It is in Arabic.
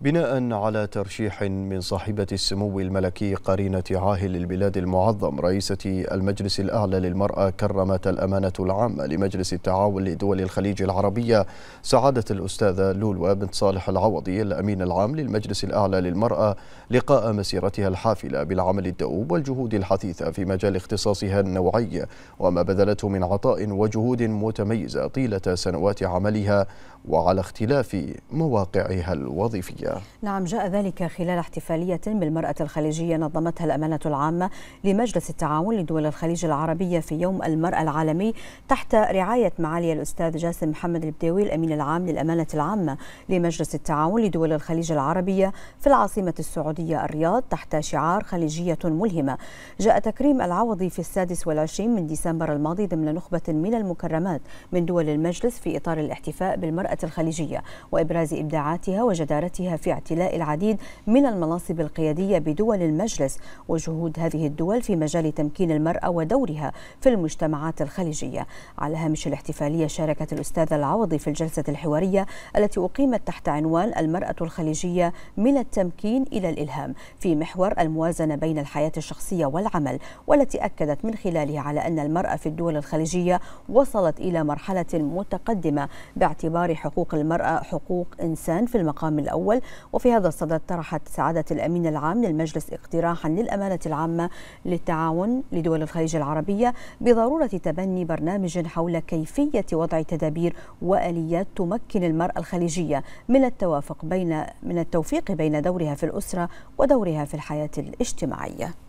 بناء على ترشيح من صاحبة السمو الملكي قرينة عاهل البلاد المعظم رئيسة المجلس الأعلى للمرأة كرمت الأمانة العامة لمجلس التعاون لدول الخليج العربية سعادة الأستاذة لولوا بنت صالح العوضي الأمين العام للمجلس الأعلى للمرأة لقاء مسيرتها الحافلة بالعمل الدؤوب والجهود الحثيثة في مجال اختصاصها النوعي وما بذلته من عطاء وجهود متميزة طيلة سنوات عملها وعلى اختلاف مواقعها الوظيفية نعم جاء ذلك خلال احتفالية بالمرأة الخليجية نظمتها الأمانة العامة لمجلس التعاون لدول الخليج العربية في يوم المرأة العالمي تحت رعاية معالي الأستاذ جاسم محمد البداوي الأمين العام للأمانة العامة لمجلس التعاون لدول الخليج العربية في العاصمة السعودية الرياض تحت شعار خليجية ملهمة جاء تكريم العوضي في السادس والعشرين من ديسمبر الماضي ضمن نخبة من المكرمات من دول المجلس في إطار الاحتفاء بالمرأة الخليجية وإبراز إبداعاتها وجدارتها في اعتلاء العديد من المناصب القيادية بدول المجلس وجهود هذه الدول في مجال تمكين المرأة ودورها في المجتمعات الخليجية على هامش الاحتفالية شاركت الأستاذة العوضي في الجلسة الحوارية التي أقيمت تحت عنوان المرأة الخليجية من التمكين إلى الإلهام في محور الموازنة بين الحياة الشخصية والعمل والتي أكدت من خلالها على أن المرأة في الدول الخليجية وصلت إلى مرحلة متقدمة باعتبار حقوق المرأة حقوق إنسان في المقام الأول وفي هذا الصدد طرحت سعادة الأمين العام للمجلس اقتراحا للأمانة العامة للتعاون لدول الخليج العربية بضرورة تبني برنامج حول كيفية وضع تدابير وآليات تمكن المرأة الخليجية من التوافق بين من التوفيق بين دورها في الأسرة ودورها في الحياة الاجتماعية